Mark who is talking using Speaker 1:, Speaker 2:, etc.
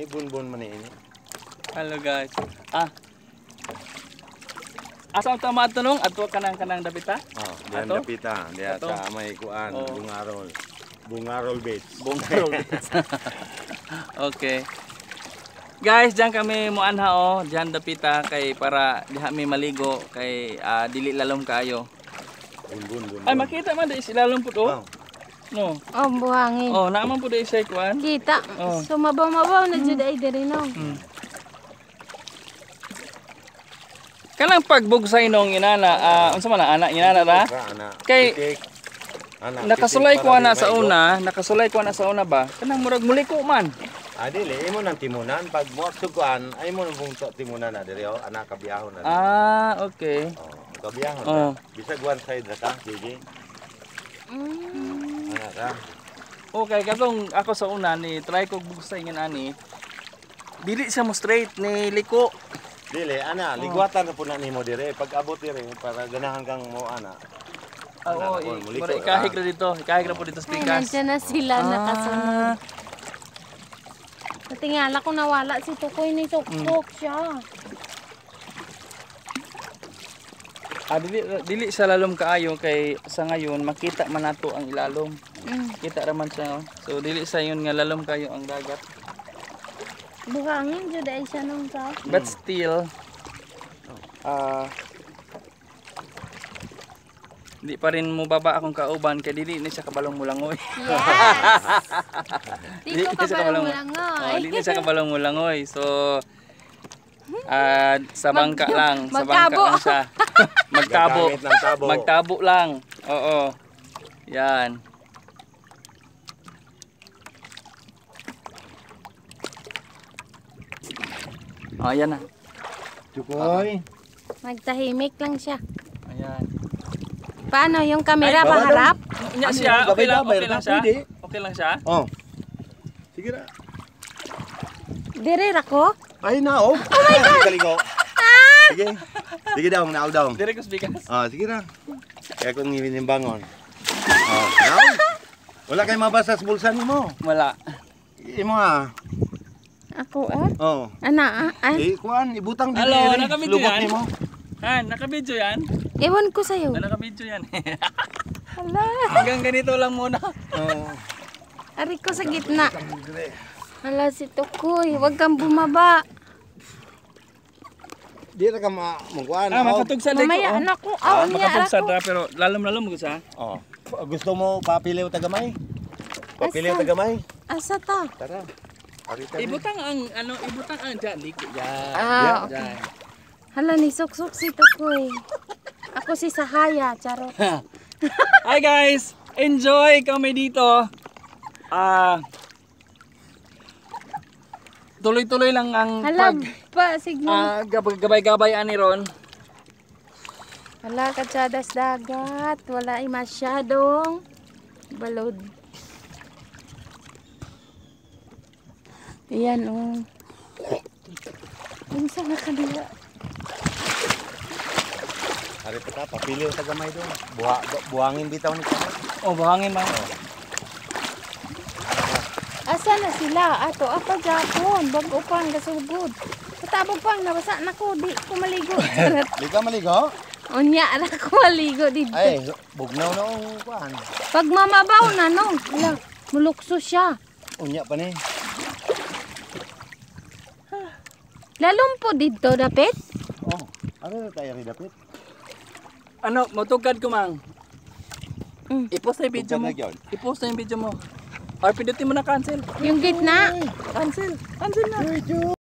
Speaker 1: ini bonbon man ini hello guys ah Asa ang tama tanong ato kanang kanang dapita? Oh, diyan ato? dapita, diya ato? sa may kuan, oh. bungarol. Bungarol Beach. Bungarol Beach. okay. Guys, diyan kami mo anha o, oh, diyan dapita kay para diha mi maligo kay uh, ah, dili lalom kaayo. Bun, bun, bun, bun. Ay makita man di silalom pud puto. oh. No. Oh, buhangin. Oh, naman po dai sa kwan. Kita. Oh. So mabaw-mabaw na jud ay diri no. Hmm. Kanang pagbugsay nong inana, uh, unsa man ana inana ra? Kay nakasulay ko na sa una, nakasulay ko na sa una ba? Kanang murag muli ko man. Adili, ah, imo nang timunan pag mo sukuan, ay mo nang timunan na diri oh, ana kabiyahon na. Ah, okay. Oh, kabiyahon. Oh. Bisag one side ra ta, sige. Mm. Okay, katong ako sa una ni try ko bugstay nga ani. Dili siya mo straight ni liko. Dili ana, oh. ligwatan na po na nimo dire pag abot dire para ganahan kang mo ana. Ah, oo, oh, eh, para ikahig na ah. dito, ikahig na po dito sa pikas. Ay, nandiyan na sila ah. nakasunod. Natingala ko nawala si Tukoy ni Tuktok mm. siya. Ah, dili, dili sa lalom kaayo kay sa ngayon makita man nato ang ilalom. Mm. Kita raman siya. Oh. So dili sa yun nga lalom kayo ang dagat. Buhangin jud ay siya nung sa. But still ah uh, Di pa rin mo baba akong kauban kay dili ni sa kabalong mulangoy. Yes. di ko kabalong mulangoy. Oh, dili sa kabalong mulangoy. So uh, sa bangka Mag, lang, sa bangka lang siya. magtabo. magtabo lang. Oo. Yan. Oh, ayan na. Chukoy. Magtahimik lang siya. Ayan. Paano yung camera Ay, baba paharap? siya, okay lang, okay lang siya. Okay lang siya. Oh. Sige na. Dire rako? Ay na oh. Oh my god. Galing ko. Oh. Ah! Sige. Sige daw, naaw daw. Dire ko bigas. Ah, sige na. Kaya kung ngibin bangon. Oh, now. Wala kay mabasa sa bulsa mo. Wala. Imo ah ako ah. Oo. Oh. Ana ah, ah. Eh, kuan, ibutang din. Hello, eh, nakabidyo yan. Mo. Han, nakabidyo yan. Ewan ko sa'yo. Ah, nakabidyo yan. Hala. Hanggang ganito lang muna. Oo. Oh. Ari ko sa gitna. Eh. Hala si Tukoy, huwag kang bumaba. Di na ka ma magkuhan. Ah, mapatog ano ah, ano sa liko. Mamaya, anak ko. Ah, mapatog sa dra, pero lalam-lalam ko sa. Oh. Gusto mo papiliw tagamay? Papiliw tagamay? Asa ta? Tara. Ibutang ang ano, ibutang ang jalik. Yan. Ah, yan, okay. Yan. Hala ni suksok si Tukoy. Ako si Sahaya, Charo. Hi guys, enjoy kami dito. Ah uh, Tuloy-tuloy lang ang Hala, pag pa signal. Uh, ah, gabay-gabay ani ron. Hala, katsadas dagat. Wala ay masyadong balod. Ayan, oh. Yung sa nakaliya. Hari pa ka, papili yung tagamay doon. Buha, buhangin bitaw ni kamay. Oh, buhangin man. Oh. Asa na sila? Ato, apa Japon? Bago pang gasugod. Patabog pang nabasa na ko. Di ko maligo. Di ka maligo? Unya na ko maligo dito. Ay, bugnaw na ang kuhan. Pag mamabaw na, no? Mulukso siya. Unya pa ni. Lalumpo dito, dapit? Oh, ano na tayo rin, dapit? Ano, matugad ko, mang. Mm. Ipost na yung video mo. Ipost na yung video mo. Or pindutin mo na cancel. Yung gitna? Cancel. Cancel na.